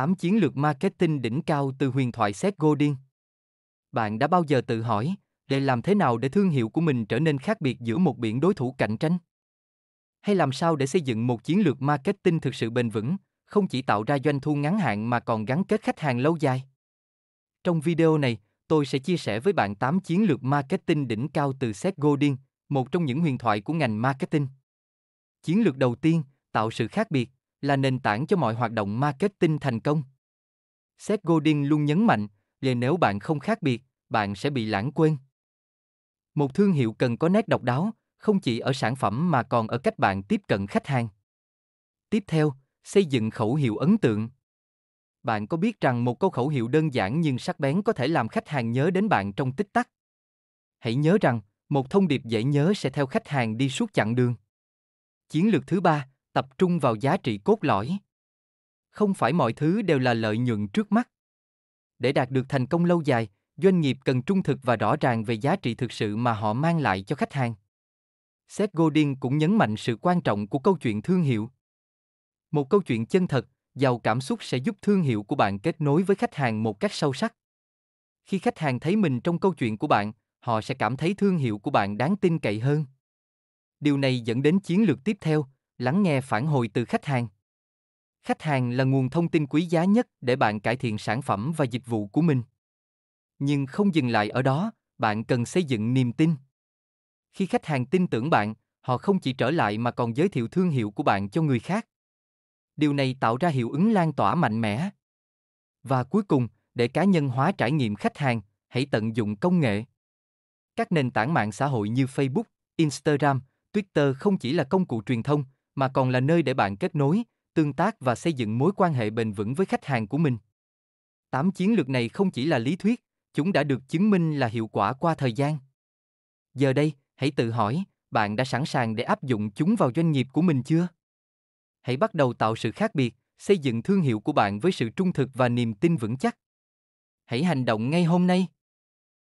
8 chiến lược marketing đỉnh cao từ huyền thoại Seth Godin. Bạn đã bao giờ tự hỏi, để làm thế nào để thương hiệu của mình trở nên khác biệt giữa một biển đối thủ cạnh tranh? Hay làm sao để xây dựng một chiến lược marketing thực sự bền vững, không chỉ tạo ra doanh thu ngắn hạn mà còn gắn kết khách hàng lâu dài? Trong video này, tôi sẽ chia sẻ với bạn 8 chiến lược marketing đỉnh cao từ Seth Godin, một trong những huyền thoại của ngành marketing. Chiến lược đầu tiên, tạo sự khác biệt là nền tảng cho mọi hoạt động marketing thành công. Seth Godin luôn nhấn mạnh, là nếu bạn không khác biệt, bạn sẽ bị lãng quên. Một thương hiệu cần có nét độc đáo, không chỉ ở sản phẩm mà còn ở cách bạn tiếp cận khách hàng. Tiếp theo, xây dựng khẩu hiệu ấn tượng. Bạn có biết rằng một câu khẩu hiệu đơn giản nhưng sắc bén có thể làm khách hàng nhớ đến bạn trong tích tắc? Hãy nhớ rằng, một thông điệp dễ nhớ sẽ theo khách hàng đi suốt chặng đường. Chiến lược thứ ba, tập trung vào giá trị cốt lõi không phải mọi thứ đều là lợi nhuận trước mắt để đạt được thành công lâu dài doanh nghiệp cần trung thực và rõ ràng về giá trị thực sự mà họ mang lại cho khách hàng seth godin cũng nhấn mạnh sự quan trọng của câu chuyện thương hiệu một câu chuyện chân thật giàu cảm xúc sẽ giúp thương hiệu của bạn kết nối với khách hàng một cách sâu sắc khi khách hàng thấy mình trong câu chuyện của bạn họ sẽ cảm thấy thương hiệu của bạn đáng tin cậy hơn điều này dẫn đến chiến lược tiếp theo lắng nghe phản hồi từ khách hàng. Khách hàng là nguồn thông tin quý giá nhất để bạn cải thiện sản phẩm và dịch vụ của mình. Nhưng không dừng lại ở đó, bạn cần xây dựng niềm tin. Khi khách hàng tin tưởng bạn, họ không chỉ trở lại mà còn giới thiệu thương hiệu của bạn cho người khác. Điều này tạo ra hiệu ứng lan tỏa mạnh mẽ. Và cuối cùng, để cá nhân hóa trải nghiệm khách hàng, hãy tận dụng công nghệ. Các nền tảng mạng xã hội như Facebook, Instagram, Twitter không chỉ là công cụ truyền thông mà còn là nơi để bạn kết nối, tương tác và xây dựng mối quan hệ bền vững với khách hàng của mình. Tám chiến lược này không chỉ là lý thuyết, chúng đã được chứng minh là hiệu quả qua thời gian. Giờ đây, hãy tự hỏi, bạn đã sẵn sàng để áp dụng chúng vào doanh nghiệp của mình chưa? Hãy bắt đầu tạo sự khác biệt, xây dựng thương hiệu của bạn với sự trung thực và niềm tin vững chắc. Hãy hành động ngay hôm nay.